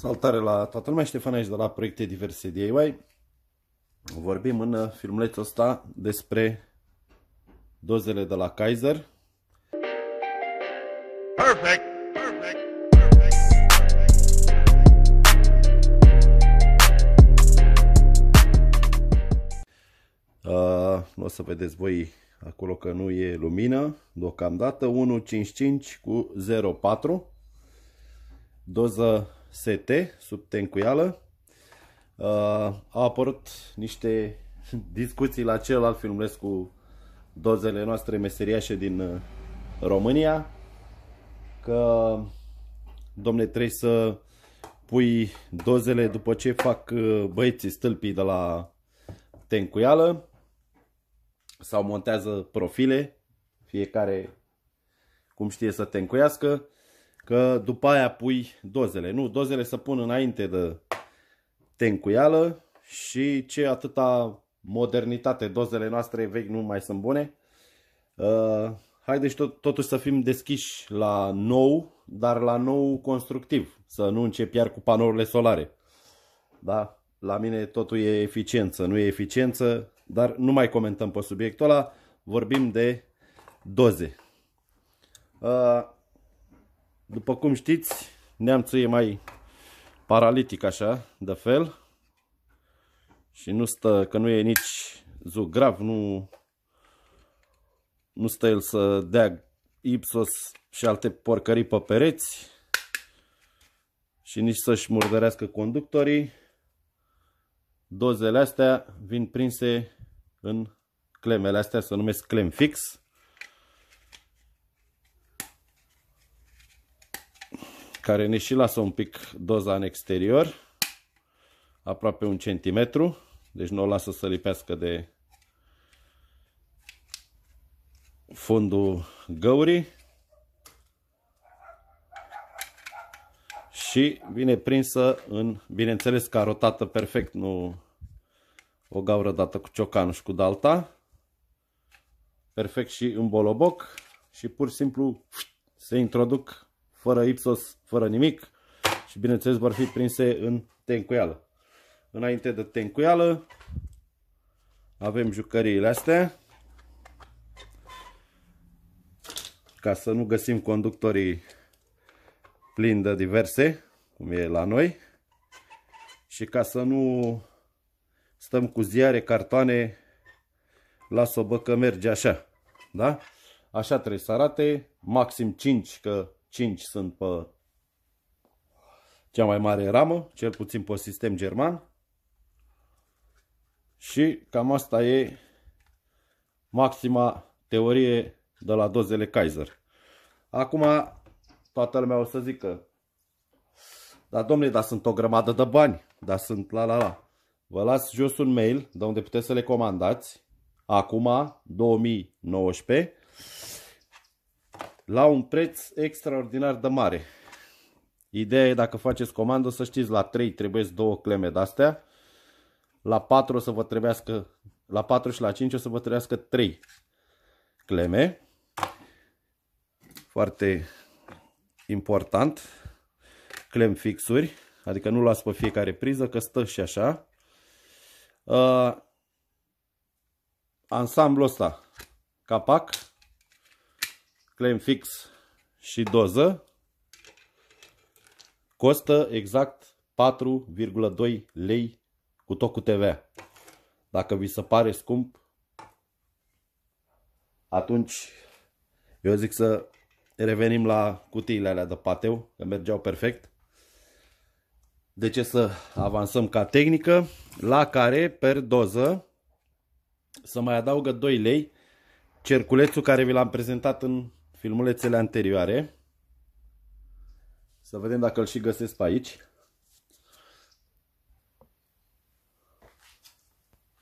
Salutare la toată lumea, Ștefan aici de la Proiecte Diverse DIY. Vorbim în filmulețul ăsta despre dozele de la Kaiser. Perfect! Nu uh, o să vedeți voi acolo că nu e lumină deocamdată 1.55 cu 0.4 doză ST, sub tencuială. Uh, au apărut niște discuții la celălalt filmuleț cu dozele noastre meseriașe din uh, România că domne trebuie să pui dozele după ce fac uh, băieții stâlpii de la tencuială sau montează profile fiecare cum știe să tencuiască că după aia pui dozele. Nu, dozele se pun înainte de tencuială și ce atâta modernitate, dozele noastre vechi nu mai sunt bune. Uh, haideți tot, totuși să fim deschiși la nou, dar la nou constructiv, să nu încep iar cu panourile solare. Da? La mine totul e eficiență, nu e eficiență, dar nu mai comentăm pe subiectul ăla, vorbim de doze. Uh, după cum știți, neamțul e mai paralitic așa, de fel. Și nu stă, că nu e nici zug grav, nu, nu stă el să dea ipsos și alte porcării pe pereți. Și nici să-și murdărească conductorii. Dozele astea vin prinse în clemele astea, se numesc clem fix. care ne și lasă un pic doza în exterior, aproape un centimetru, deci nu o lasă să lipească de fundul găurii și vine prinsă în, bineînțeles că rotată perfect, nu o gaură dată cu ciocanul și cu dalta, perfect și în boloboc și pur și simplu se introduc fără ipsos, fără nimic și bineînțeles vor fi prinse în tencuială. Înainte de tencuială avem jucăriile astea ca să nu găsim conductorii plini de diverse, cum e la noi și ca să nu stăm cu ziare, cartoane, las-o bă că merge așa, da? Așa trebuie să arate, maxim 5, că 5 sunt pe cea mai mare ramă, cel puțin pe sistem german. Și cam asta e maxima teorie de la dozele Kaiser. Acum toată lumea o să zică Dar domnule, dar sunt o grămadă de bani, dar sunt la la la. Vă las jos un mail de unde puteți să le comandați. Acum, 2019, la un preț extraordinar de mare. Ideea e dacă faceți comandă să știți la 3 trebuie două cleme de-astea, la 4 o să vă trebuiască, la 4 și la 5 o să vă trebuiască 3 cleme. Foarte important, clem fixuri, adică nu luați pe fiecare priză că stă și așa. Uh, ansamblul ăsta, capac, claim fix și doză, costă exact 4,2 lei cu tot cu TVA. Dacă vi se pare scump, atunci eu zic să revenim la cutiile alea de pateu, că mergeau perfect. De ce să avansăm ca tehnică, la care per doză să mai adaugă 2 lei cerculețul care vi l-am prezentat în filmulețele anterioare. Să vedem dacă îl și găsesc pe aici.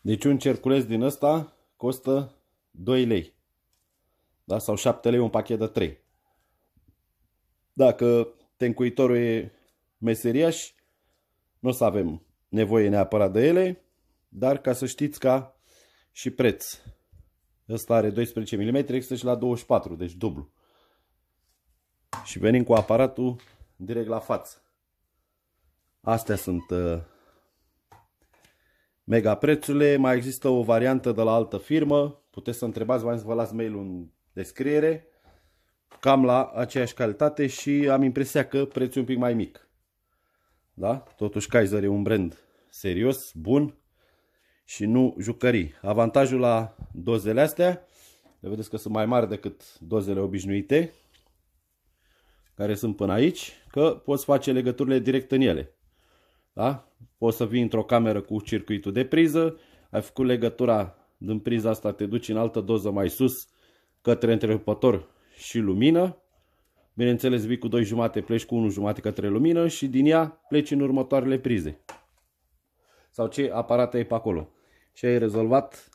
Deci un cerculeț din ăsta costă 2 lei. Da? Sau 7 lei un pachet de 3. Dacă tencuitorul e meseriaș, nu o să avem nevoie neapărat de ele, dar ca să știți ca și preț. Ăsta are 12 mm, există și la 24, deci dublu. Și venim cu aparatul direct la față. Astea sunt uh, mega prețurile. Mai există o variantă de la altă firmă. Puteți să întrebați, v-am vă las mail în descriere. Cam la aceeași calitate și am impresia că prețul e un pic mai mic. Da? Totuși Kaiser e un brand serios, bun și nu jucării. Avantajul la dozele astea, le vedeți că sunt mai mari decât dozele obișnuite, care sunt până aici, că poți face legăturile direct în ele. Da? Poți să vii într-o cameră cu circuitul de priză, ai făcut legătura din priza asta, te duci în altă doză mai sus, către întrerupător și lumină. Bineînțeles, vii cu 2 jumate, pleci cu 1 jumate către lumină și din ea pleci în următoarele prize. Sau ce aparate ai pe acolo și ai rezolvat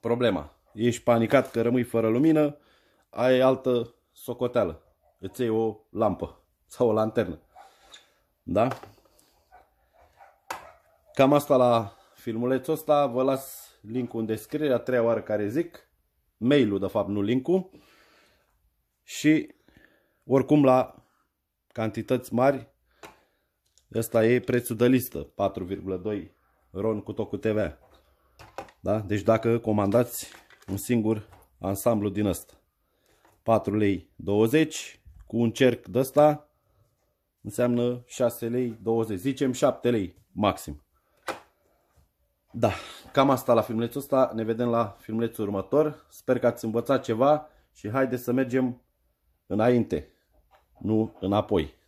problema. Ești panicat că rămâi fără lumină, ai altă socoteală. Îți iei o lampă sau o lanternă. Da? Cam asta la filmulețul ăsta. Vă las linkul în descriere, a treia oară care zic. Mailul, de fapt, nu linkul. Și oricum la cantități mari, ăsta e prețul de listă, 4,2 RON cu tot cu TVA. Da? Deci dacă comandați un singur ansamblu din ăsta. 4 lei 20 cu un cerc de ăsta înseamnă 6 lei 20, zicem 7 lei maxim. Da, cam asta la filmulețul ăsta, ne vedem la filmulețul următor. Sper că ați învățat ceva și haideți să mergem înainte, nu înapoi.